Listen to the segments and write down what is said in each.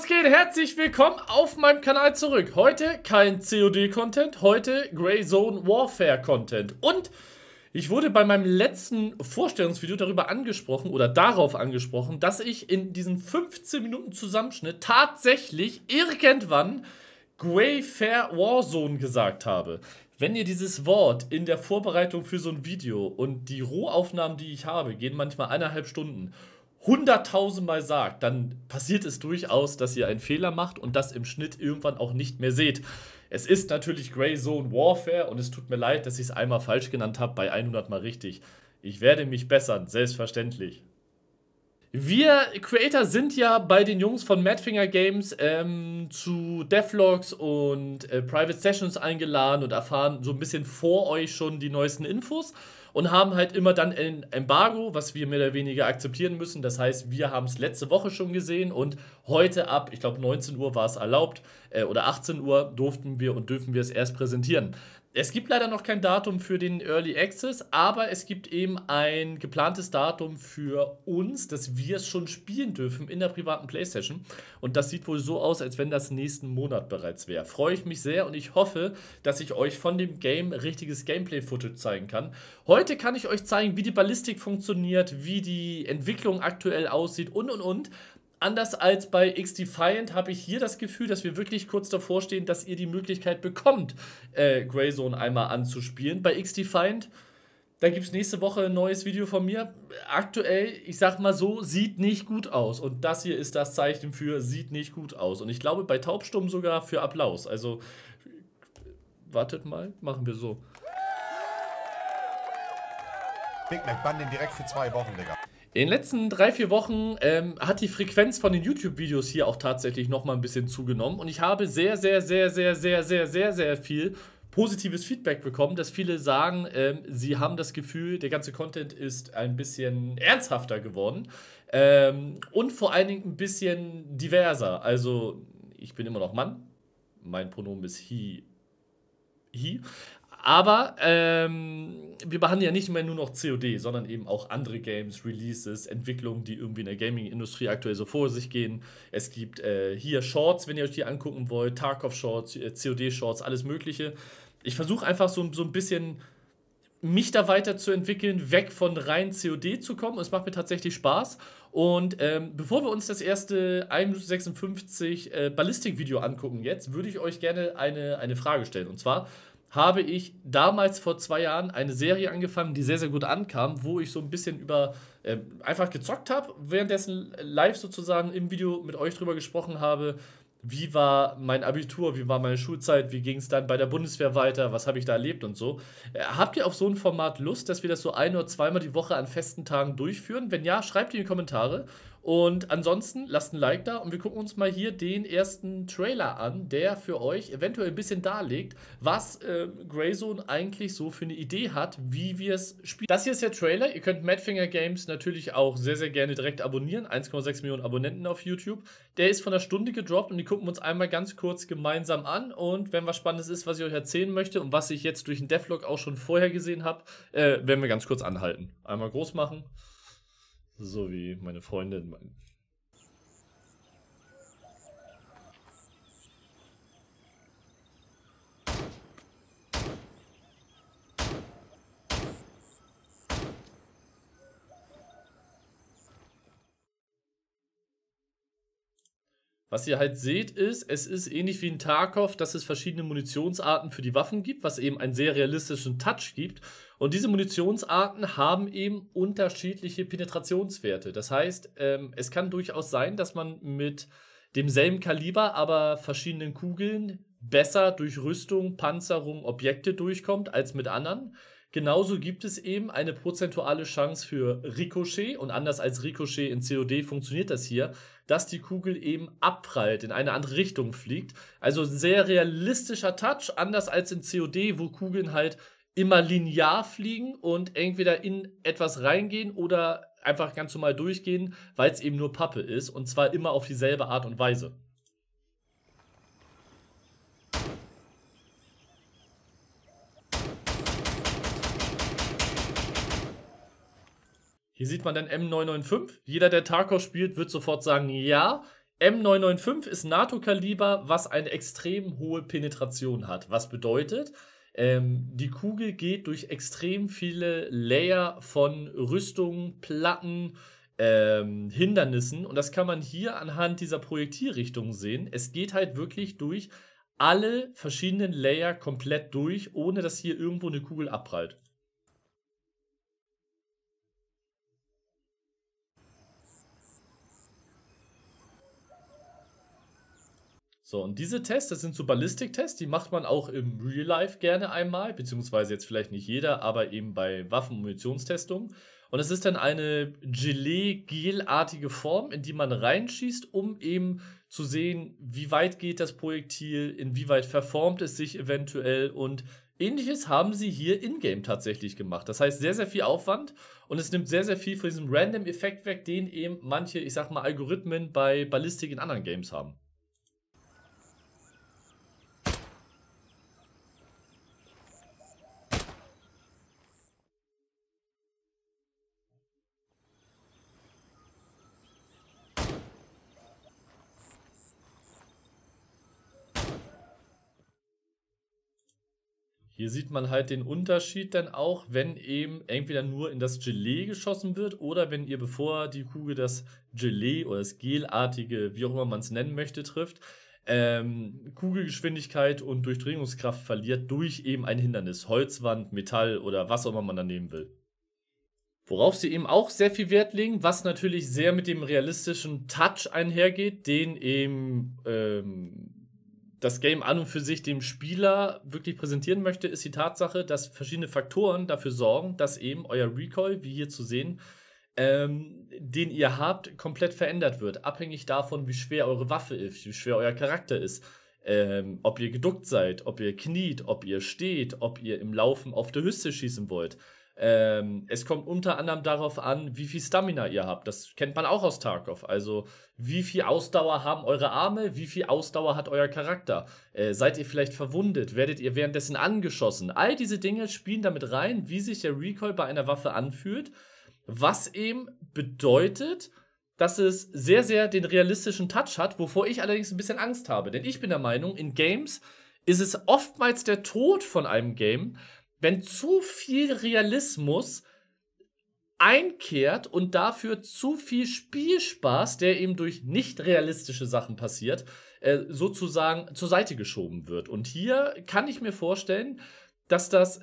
was geht? Herzlich willkommen auf meinem Kanal zurück. Heute kein COD-Content, heute Grey Zone Warfare-Content. Und ich wurde bei meinem letzten Vorstellungsvideo darüber angesprochen oder darauf angesprochen, dass ich in diesem 15 Minuten Zusammenschnitt tatsächlich irgendwann Grey Fair Warzone gesagt habe. Wenn ihr dieses Wort in der Vorbereitung für so ein Video und die Rohaufnahmen, die ich habe, gehen manchmal eineinhalb Stunden hunderttausendmal sagt, dann passiert es durchaus, dass ihr einen Fehler macht und das im Schnitt irgendwann auch nicht mehr seht. Es ist natürlich Grey Zone Warfare und es tut mir leid, dass ich es einmal falsch genannt habe, bei 100 mal richtig. Ich werde mich bessern, selbstverständlich. Wir Creator sind ja bei den Jungs von Madfinger Games ähm, zu Devlogs und äh, Private Sessions eingeladen und erfahren so ein bisschen vor euch schon die neuesten Infos und haben halt immer dann ein Embargo, was wir mehr oder weniger akzeptieren müssen. Das heißt, wir haben es letzte Woche schon gesehen und heute ab, ich glaube 19 Uhr war es erlaubt, äh, oder 18 Uhr durften wir und dürfen wir es erst präsentieren. Es gibt leider noch kein Datum für den Early Access, aber es gibt eben ein geplantes Datum für uns, dass wir es schon spielen dürfen in der privaten Playstation. Und das sieht wohl so aus, als wenn das nächsten Monat bereits wäre. Freue ich mich sehr und ich hoffe, dass ich euch von dem Game richtiges Gameplay-Footage zeigen kann. Heute kann ich euch zeigen, wie die Ballistik funktioniert, wie die Entwicklung aktuell aussieht und und und anders als bei X-Defiant habe ich hier das Gefühl, dass wir wirklich kurz davor stehen, dass ihr die Möglichkeit bekommt, äh, Greyzone einmal anzuspielen. Bei X-Defiant, da gibt es nächste Woche ein neues Video von mir. Aktuell, ich sag mal so, sieht nicht gut aus. Und das hier ist das Zeichen für sieht nicht gut aus. Und ich glaube bei Taubstumm sogar für Applaus. Also, wartet mal, machen wir so. Big Mac, bann den direkt für zwei Wochen, Digga. In den letzten drei, vier Wochen ähm, hat die Frequenz von den YouTube-Videos hier auch tatsächlich nochmal ein bisschen zugenommen und ich habe sehr, sehr, sehr, sehr, sehr, sehr, sehr, sehr viel positives Feedback bekommen, dass viele sagen, ähm, sie haben das Gefühl, der ganze Content ist ein bisschen ernsthafter geworden ähm, und vor allen Dingen ein bisschen diverser. Also, ich bin immer noch Mann, mein Pronomen ist he, he. Aber ähm, wir behandeln ja nicht mehr nur noch COD, sondern eben auch andere Games, Releases, Entwicklungen, die irgendwie in der Gaming-Industrie aktuell so vor sich gehen. Es gibt äh, hier Shorts, wenn ihr euch die angucken wollt, Tarkov-Shorts, äh, COD-Shorts, alles Mögliche. Ich versuche einfach so, so ein bisschen mich da weiterzuentwickeln, weg von rein COD zu kommen. Es macht mir tatsächlich Spaß. Und ähm, bevor wir uns das erste 1 Minute 56 äh, Ballistik-Video angucken jetzt, würde ich euch gerne eine, eine Frage stellen. Und zwar, habe ich damals vor zwei Jahren eine Serie angefangen, die sehr, sehr gut ankam, wo ich so ein bisschen über äh, einfach gezockt habe, währenddessen live sozusagen im Video mit euch drüber gesprochen habe. Wie war mein Abitur, wie war meine Schulzeit, wie ging es dann bei der Bundeswehr weiter, was habe ich da erlebt und so. Äh, habt ihr auf so ein Format Lust, dass wir das so ein oder zweimal die Woche an festen Tagen durchführen? Wenn ja, schreibt in die Kommentare. Und ansonsten lasst ein Like da und wir gucken uns mal hier den ersten Trailer an, der für euch eventuell ein bisschen darlegt, was äh, Grayzone eigentlich so für eine Idee hat, wie wir es spielen. Das hier ist der Trailer. Ihr könnt Madfinger Games natürlich auch sehr, sehr gerne direkt abonnieren. 1,6 Millionen Abonnenten auf YouTube. Der ist von einer Stunde gedroppt und die gucken wir uns einmal ganz kurz gemeinsam an. Und wenn was Spannendes ist, was ich euch erzählen möchte und was ich jetzt durch den Devlog auch schon vorher gesehen habe, äh, werden wir ganz kurz anhalten. Einmal groß machen. So wie meine Freundin. Was ihr halt seht, ist, es ist ähnlich wie in Tarkov, dass es verschiedene Munitionsarten für die Waffen gibt, was eben einen sehr realistischen Touch gibt. Und diese Munitionsarten haben eben unterschiedliche Penetrationswerte. Das heißt, ähm, es kann durchaus sein, dass man mit demselben Kaliber, aber verschiedenen Kugeln besser durch Rüstung, Panzerung, Objekte durchkommt als mit anderen. Genauso gibt es eben eine prozentuale Chance für Ricochet und anders als Ricochet in COD funktioniert das hier, dass die Kugel eben abprallt, in eine andere Richtung fliegt. Also ein sehr realistischer Touch, anders als in COD, wo Kugeln halt immer linear fliegen und entweder in etwas reingehen oder einfach ganz normal durchgehen, weil es eben nur Pappe ist und zwar immer auf dieselbe Art und Weise. Hier sieht man dann M995. Jeder, der Tarkov spielt, wird sofort sagen, ja, M995 ist NATO-Kaliber, was eine extrem hohe Penetration hat. Was bedeutet, ähm, die Kugel geht durch extrem viele Layer von Rüstungen, Platten, ähm, Hindernissen und das kann man hier anhand dieser Projektilrichtung sehen. Es geht halt wirklich durch alle verschiedenen Layer komplett durch, ohne dass hier irgendwo eine Kugel abprallt. So, und diese Tests, das sind so Ballistiktests, die macht man auch im Real Life gerne einmal, beziehungsweise jetzt vielleicht nicht jeder, aber eben bei Waffen- und Munitionstestungen. Und es ist dann eine Gelee-Gelartige Form, in die man reinschießt, um eben zu sehen, wie weit geht das Projektil, inwieweit verformt es sich eventuell und ähnliches haben sie hier in-game tatsächlich gemacht. Das heißt, sehr, sehr viel Aufwand und es nimmt sehr, sehr viel von diesem Random-Effekt weg, den eben manche, ich sag mal, Algorithmen bei Ballistik in anderen Games haben. Hier sieht man halt den Unterschied dann auch, wenn eben entweder nur in das Gelee geschossen wird oder wenn ihr bevor die Kugel das Gelee oder das Gelartige, wie auch immer man es nennen möchte, trifft, ähm, Kugelgeschwindigkeit und Durchdringungskraft verliert durch eben ein Hindernis, Holzwand, Metall oder was auch immer man da nehmen will. Worauf sie eben auch sehr viel Wert legen, was natürlich sehr mit dem realistischen Touch einhergeht, den eben ähm, das Game an und für sich dem Spieler wirklich präsentieren möchte, ist die Tatsache, dass verschiedene Faktoren dafür sorgen, dass eben euer Recoil, wie hier zu sehen, ähm, den ihr habt, komplett verändert wird. Abhängig davon, wie schwer eure Waffe ist, wie schwer euer Charakter ist, ähm, ob ihr geduckt seid, ob ihr kniet, ob ihr steht, ob ihr im Laufen auf der Hüste schießen wollt. Ähm, es kommt unter anderem darauf an, wie viel Stamina ihr habt. Das kennt man auch aus Tarkov. Also, wie viel Ausdauer haben eure Arme? Wie viel Ausdauer hat euer Charakter? Äh, seid ihr vielleicht verwundet? Werdet ihr währenddessen angeschossen? All diese Dinge spielen damit rein, wie sich der Recoil bei einer Waffe anfühlt. Was eben bedeutet, dass es sehr, sehr den realistischen Touch hat, wovor ich allerdings ein bisschen Angst habe. Denn ich bin der Meinung, in Games ist es oftmals der Tod von einem Game, wenn zu viel Realismus einkehrt und dafür zu viel Spielspaß, der eben durch nicht realistische Sachen passiert, äh, sozusagen zur Seite geschoben wird. Und hier kann ich mir vorstellen, dass das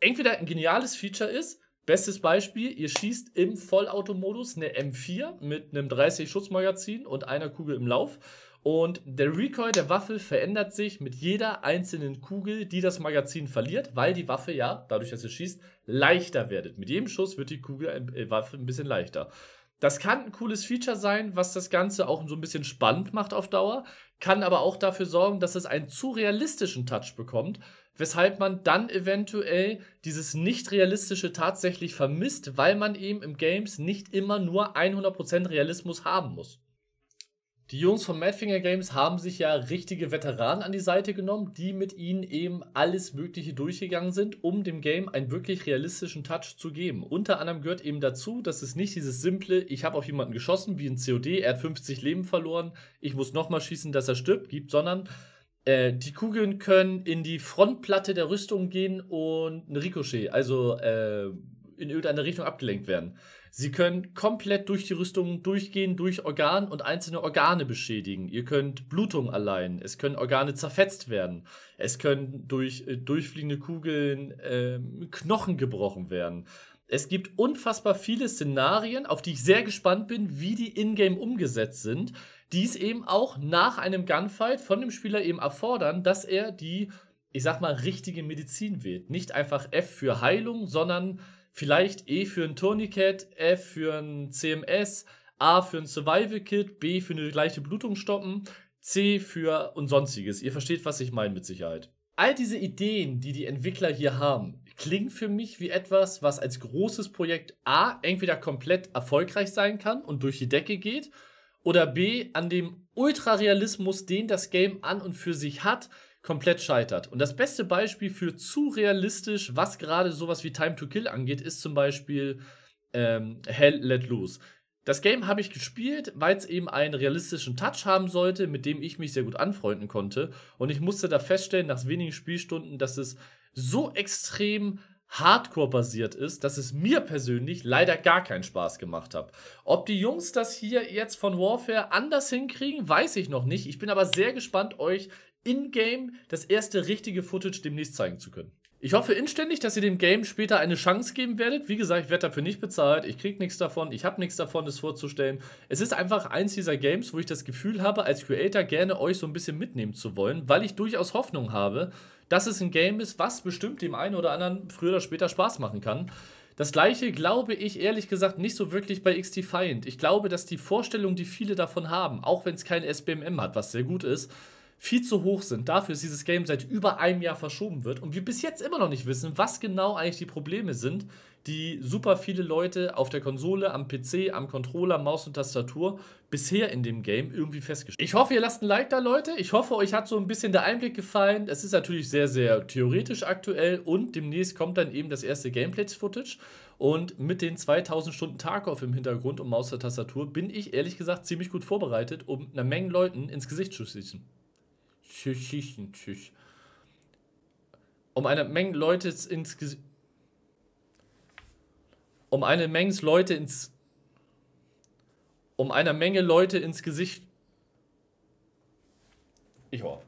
entweder ein geniales Feature ist, Bestes Beispiel, ihr schießt im Vollautomodus eine M4 mit einem 30 Schussmagazin und einer Kugel im Lauf und der Recoil der Waffe verändert sich mit jeder einzelnen Kugel, die das Magazin verliert, weil die Waffe ja, dadurch, dass ihr schießt, leichter werdet. Mit jedem Schuss wird die Kugel äh, Waffe ein bisschen leichter. Das kann ein cooles Feature sein, was das Ganze auch so ein bisschen spannend macht auf Dauer, kann aber auch dafür sorgen, dass es einen zu realistischen Touch bekommt, weshalb man dann eventuell dieses nicht realistische tatsächlich vermisst, weil man eben im Games nicht immer nur 100% Realismus haben muss. Die Jungs von Madfinger Games haben sich ja richtige Veteranen an die Seite genommen, die mit ihnen eben alles Mögliche durchgegangen sind, um dem Game einen wirklich realistischen Touch zu geben. Unter anderem gehört eben dazu, dass es nicht dieses simple, ich habe auf jemanden geschossen wie ein COD, er hat 50 Leben verloren, ich muss nochmal schießen, dass er stirbt, gibt, sondern äh, die Kugeln können in die Frontplatte der Rüstung gehen und ein Ricochet, also äh, in irgendeine Richtung abgelenkt werden. Sie können komplett durch die Rüstung durchgehen, durch Organ und einzelne Organe beschädigen. Ihr könnt Blutung allein. Es können Organe zerfetzt werden. Es können durch äh, durchfliegende Kugeln äh, Knochen gebrochen werden. Es gibt unfassbar viele Szenarien, auf die ich sehr gespannt bin, wie die in-game umgesetzt sind, die es eben auch nach einem Gunfight von dem Spieler eben erfordern, dass er die, ich sag mal, richtige Medizin wählt. Nicht einfach F für Heilung, sondern vielleicht E für ein Tourniquet, F für ein CMS, A für ein Survival Kit, B für eine leichte Blutung stoppen, C für und sonstiges. Ihr versteht, was ich meine mit Sicherheit. All diese Ideen, die die Entwickler hier haben, klingen für mich wie etwas, was als großes Projekt A entweder komplett erfolgreich sein kann und durch die Decke geht, oder B an dem Ultrarealismus, den das Game an und für sich hat, komplett scheitert. Und das beste Beispiel für zu realistisch, was gerade sowas wie Time to Kill angeht, ist zum Beispiel ähm, Hell Let Loose. Das Game habe ich gespielt, weil es eben einen realistischen Touch haben sollte, mit dem ich mich sehr gut anfreunden konnte. Und ich musste da feststellen, nach wenigen Spielstunden, dass es so extrem Hardcore basiert ist, dass es mir persönlich leider gar keinen Spaß gemacht hat. Ob die Jungs das hier jetzt von Warfare anders hinkriegen, weiß ich noch nicht. Ich bin aber sehr gespannt, euch in-game das erste richtige Footage demnächst zeigen zu können. Ich hoffe inständig, dass ihr dem Game später eine Chance geben werdet. Wie gesagt, ich werde dafür nicht bezahlt, ich kriege nichts davon, ich habe nichts davon, es vorzustellen. Es ist einfach eins dieser Games, wo ich das Gefühl habe, als Creator gerne euch so ein bisschen mitnehmen zu wollen, weil ich durchaus Hoffnung habe, dass es ein Game ist, was bestimmt dem einen oder anderen früher oder später Spaß machen kann. Das gleiche glaube ich ehrlich gesagt nicht so wirklich bei X Defiant. Ich glaube, dass die Vorstellung, die viele davon haben, auch wenn es kein SBMM hat, was sehr gut ist, viel zu hoch sind dafür, dass dieses Game seit über einem Jahr verschoben wird und wir bis jetzt immer noch nicht wissen, was genau eigentlich die Probleme sind, die super viele Leute auf der Konsole, am PC, am Controller, Maus und Tastatur bisher in dem Game irgendwie festgestellt. haben. Ich hoffe, ihr lasst ein Like da, Leute. Ich hoffe, euch hat so ein bisschen der Einblick gefallen. Es ist natürlich sehr, sehr theoretisch aktuell und demnächst kommt dann eben das erste Gameplay-Footage. Und mit den 2000 Stunden Tarkov im Hintergrund und Maus und Tastatur bin ich ehrlich gesagt ziemlich gut vorbereitet, um einer Menge Leuten ins Gesicht zu schießen. Tschüss. Um eine Menge Leute ins Gesicht. Um eine Menge Leute ins. Um einer Menge Leute ins Gesicht. Ich hör.